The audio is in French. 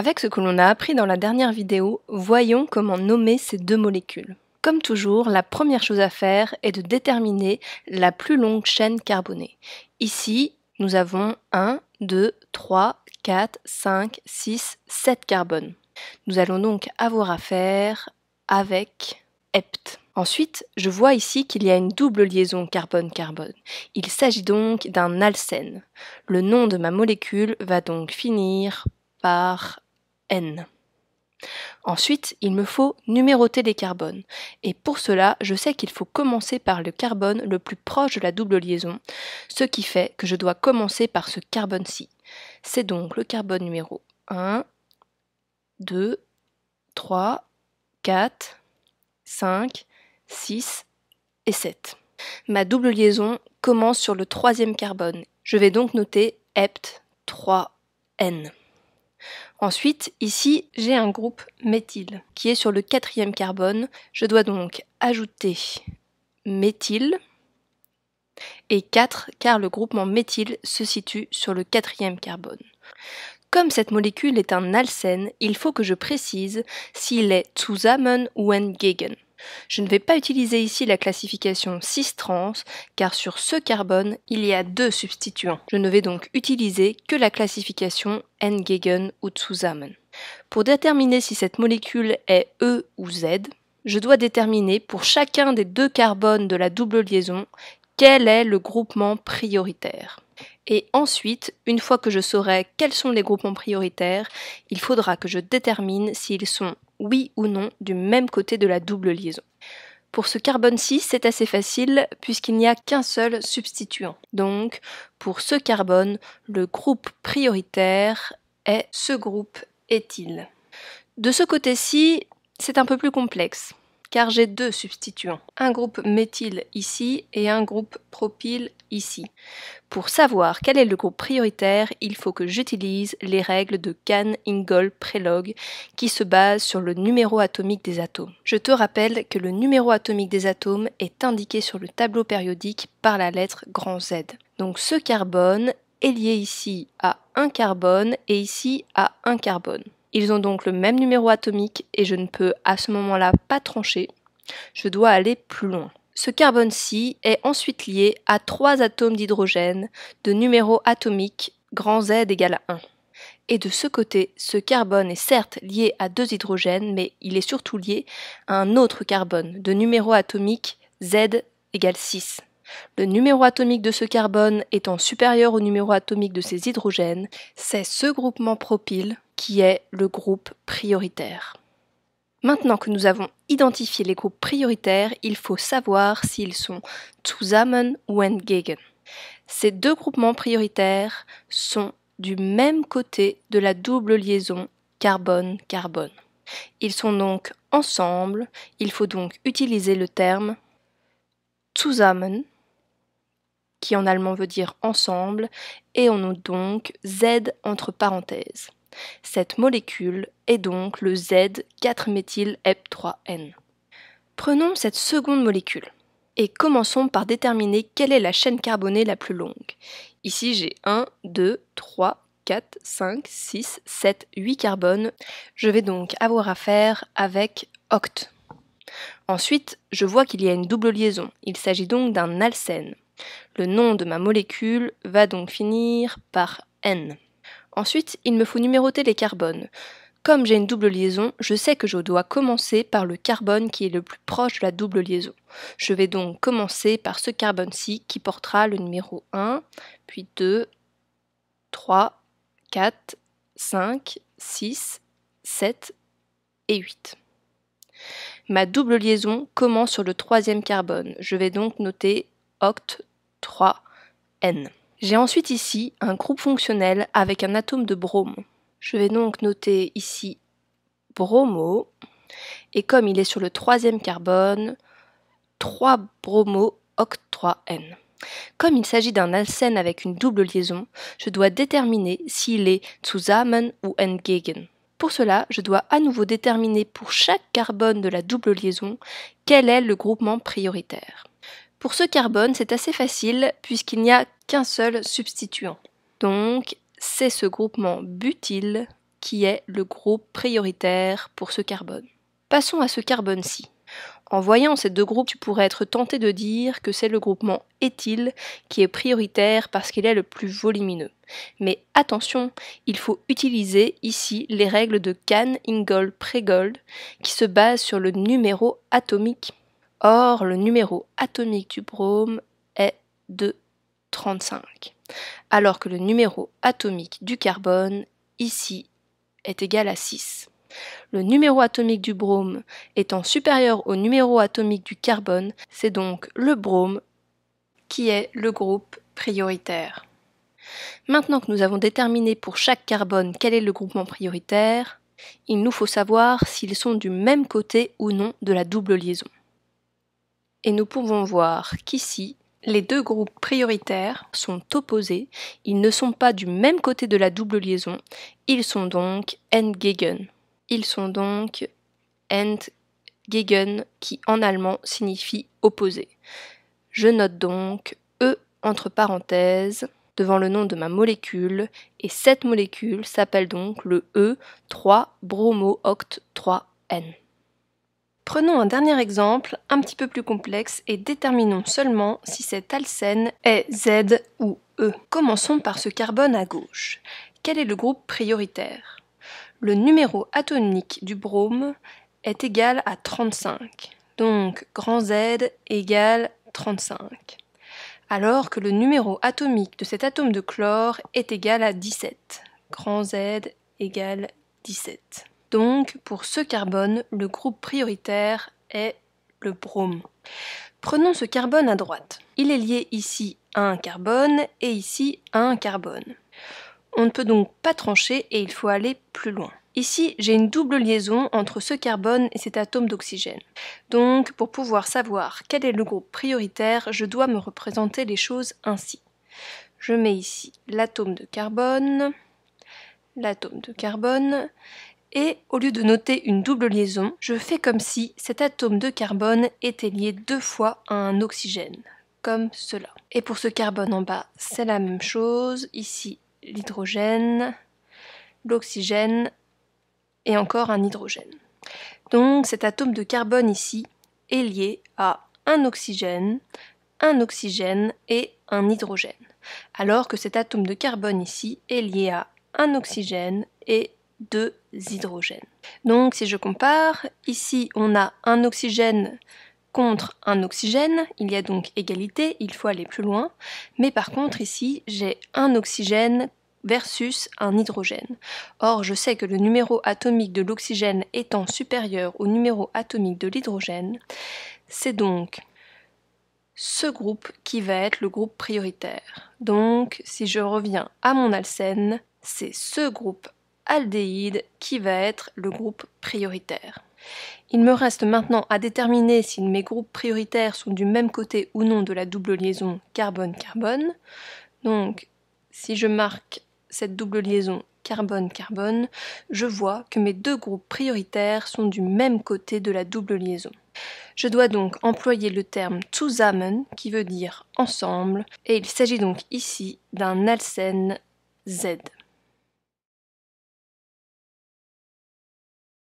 Avec ce que l'on a appris dans la dernière vidéo, voyons comment nommer ces deux molécules. Comme toujours, la première chose à faire est de déterminer la plus longue chaîne carbonée. Ici, nous avons 1, 2, 3, 4, 5, 6, 7 carbones. Nous allons donc avoir affaire avec hept. Ensuite, je vois ici qu'il y a une double liaison carbone-carbone. Il s'agit donc d'un alcène. Le nom de ma molécule va donc finir par Ensuite, il me faut numéroter les carbones. Et pour cela, je sais qu'il faut commencer par le carbone le plus proche de la double liaison, ce qui fait que je dois commencer par ce carbone-ci. C'est donc le carbone numéro 1, 2, 3, 4, 5, 6 et 7. Ma double liaison commence sur le troisième carbone. Je vais donc noter hept 3N. Ensuite, ici, j'ai un groupe méthyle qui est sur le quatrième carbone. Je dois donc ajouter méthyle et 4 car le groupement méthyle se situe sur le quatrième carbone. Comme cette molécule est un alcène, il faut que je précise s'il est zusammen ou entgegen. Je ne vais pas utiliser ici la classification cis-trans, car sur ce carbone, il y a deux substituants. Je ne vais donc utiliser que la classification N-Gegen ou Zusammen. Pour déterminer si cette molécule est E ou Z, je dois déterminer pour chacun des deux carbones de la double liaison quel est le groupement prioritaire. Et ensuite, une fois que je saurai quels sont les groupements prioritaires, il faudra que je détermine s'ils sont oui ou non, du même côté de la double liaison. Pour ce carbone ci c'est assez facile puisqu'il n'y a qu'un seul substituant. Donc, pour ce carbone, le groupe prioritaire est ce groupe éthyle. De ce côté-ci, c'est un peu plus complexe car j'ai deux substituants, un groupe méthyle ici et un groupe propyle ici. Pour savoir quel est le groupe prioritaire, il faut que j'utilise les règles de Kahn-Ingold-Prelog qui se basent sur le numéro atomique des atomes. Je te rappelle que le numéro atomique des atomes est indiqué sur le tableau périodique par la lettre grand Z. Donc ce carbone est lié ici à un carbone et ici à un carbone. Ils ont donc le même numéro atomique et je ne peux à ce moment-là pas trancher. Je dois aller plus loin. Ce carbone-ci est ensuite lié à trois atomes d'hydrogène de numéro atomique grand Z égale 1. Et de ce côté, ce carbone est certes lié à deux hydrogènes, mais il est surtout lié à un autre carbone de numéro atomique Z égale 6 le numéro atomique de ce carbone étant supérieur au numéro atomique de ces hydrogènes, c'est ce groupement propyle qui est le groupe prioritaire. Maintenant que nous avons identifié les groupes prioritaires, il faut savoir s'ils sont zusammen ou entgegen. Ces deux groupements prioritaires sont du même côté de la double liaison carbone-carbone. Ils sont donc ensemble, il faut donc utiliser le terme zusammen qui en allemand veut dire ensemble, et on note donc Z entre parenthèses. Cette molécule est donc le z 4 hep 3 n Prenons cette seconde molécule et commençons par déterminer quelle est la chaîne carbonée la plus longue. Ici j'ai 1, 2, 3, 4, 5, 6, 7, 8 carbones. Je vais donc avoir affaire avec oct. Ensuite, je vois qu'il y a une double liaison. Il s'agit donc d'un alcène. Le nom de ma molécule va donc finir par N. Ensuite, il me faut numéroter les carbones. Comme j'ai une double liaison, je sais que je dois commencer par le carbone qui est le plus proche de la double liaison. Je vais donc commencer par ce carbone-ci qui portera le numéro 1, puis 2, 3, 4, 5, 6, 7 et 8. Ma double liaison commence sur le troisième carbone. Je vais donc noter oct 3N. J'ai ensuite ici un groupe fonctionnel avec un atome de brome. Je vais donc noter ici bromo, et comme il est sur le troisième carbone, 3 bromo oct 3N. Comme il s'agit d'un alcène avec une double liaison, je dois déterminer s'il est zusammen ou entgegen. Pour cela, je dois à nouveau déterminer pour chaque carbone de la double liaison quel est le groupement prioritaire. Pour ce carbone, c'est assez facile puisqu'il n'y a qu'un seul substituant. Donc, c'est ce groupement butyl qui est le groupe prioritaire pour ce carbone. Passons à ce carbone-ci. En voyant ces deux groupes, tu pourrais être tenté de dire que c'est le groupement éthyle qui est prioritaire parce qu'il est le plus volumineux. Mais attention, il faut utiliser ici les règles de Kahn, Ingold, Pregold qui se basent sur le numéro atomique. Or, le numéro atomique du brome est de 35, alors que le numéro atomique du carbone, ici, est égal à 6. Le numéro atomique du brome étant supérieur au numéro atomique du carbone, c'est donc le brome qui est le groupe prioritaire. Maintenant que nous avons déterminé pour chaque carbone quel est le groupement prioritaire, il nous faut savoir s'ils sont du même côté ou non de la double liaison et nous pouvons voir qu'ici, les deux groupes prioritaires sont opposés, ils ne sont pas du même côté de la double liaison, ils sont donc entgegen. Ils sont donc entgegen qui en allemand signifie opposé. Je note donc E entre parenthèses devant le nom de ma molécule et cette molécule s'appelle donc le E3 bromo oct 3N. Prenons un dernier exemple, un petit peu plus complexe, et déterminons seulement si cet alcène est Z ou E. Commençons par ce carbone à gauche. Quel est le groupe prioritaire Le numéro atomique du brome est égal à 35. Donc grand Z égale 35. Alors que le numéro atomique de cet atome de chlore est égal à 17. Grand Z égale 17. Donc, pour ce carbone, le groupe prioritaire est le brome. Prenons ce carbone à droite. Il est lié ici à un carbone et ici à un carbone. On ne peut donc pas trancher et il faut aller plus loin. Ici, j'ai une double liaison entre ce carbone et cet atome d'oxygène. Donc, pour pouvoir savoir quel est le groupe prioritaire, je dois me représenter les choses ainsi. Je mets ici l'atome de carbone, l'atome de carbone, et au lieu de noter une double liaison, je fais comme si cet atome de carbone était lié deux fois à un oxygène, comme cela. Et pour ce carbone en bas, c'est la même chose. Ici, l'hydrogène, l'oxygène et encore un hydrogène. Donc cet atome de carbone ici est lié à un oxygène, un oxygène et un hydrogène. Alors que cet atome de carbone ici est lié à un oxygène et deux hydrogènes. Donc si je compare, ici on a un oxygène contre un oxygène, il y a donc égalité, il faut aller plus loin, mais par contre ici j'ai un oxygène versus un hydrogène. Or, je sais que le numéro atomique de l'oxygène étant supérieur au numéro atomique de l'hydrogène, c'est donc ce groupe qui va être le groupe prioritaire. Donc, si je reviens à mon alcène, c'est ce groupe aldéhyde qui va être le groupe prioritaire. Il me reste maintenant à déterminer si mes groupes prioritaires sont du même côté ou non de la double liaison carbone-carbone. Donc, si je marque cette double liaison carbone-carbone, je vois que mes deux groupes prioritaires sont du même côté de la double liaison. Je dois donc employer le terme zusammen qui veut dire ensemble et il s'agit donc ici d'un alcène Z.